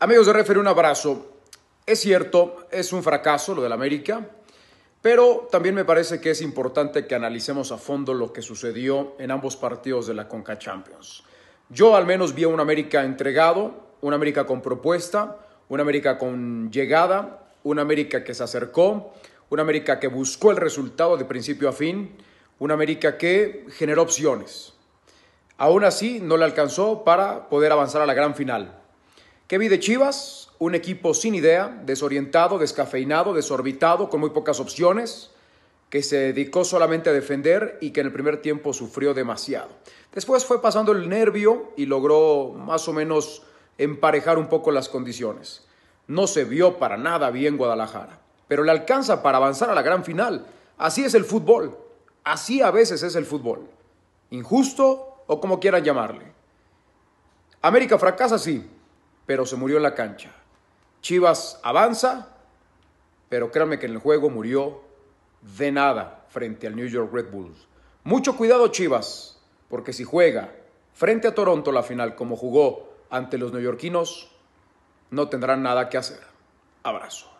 Amigos de Refer, un abrazo. Es cierto, es un fracaso lo del América, pero también me parece que es importante que analicemos a fondo lo que sucedió en ambos partidos de la Conca Champions. Yo al menos vi a un América entregado, un América con propuesta, un América con llegada, un América que se acercó, un América que buscó el resultado de principio a fin, un América que generó opciones. Aún así, no le alcanzó para poder avanzar a la gran final. ¿Qué vi de Chivas? Un equipo sin idea, desorientado, descafeinado, desorbitado, con muy pocas opciones, que se dedicó solamente a defender y que en el primer tiempo sufrió demasiado. Después fue pasando el nervio y logró más o menos emparejar un poco las condiciones. No se vio para nada bien Guadalajara, pero le alcanza para avanzar a la gran final. Así es el fútbol. Así a veces es el fútbol. Injusto o como quieran llamarle. América fracasa, sí, pero se murió en la cancha. Chivas avanza, pero créanme que en el juego murió de nada frente al New York Red Bulls. Mucho cuidado Chivas, porque si juega frente a Toronto la final como jugó ante los neoyorquinos, no tendrán nada que hacer. Abrazo.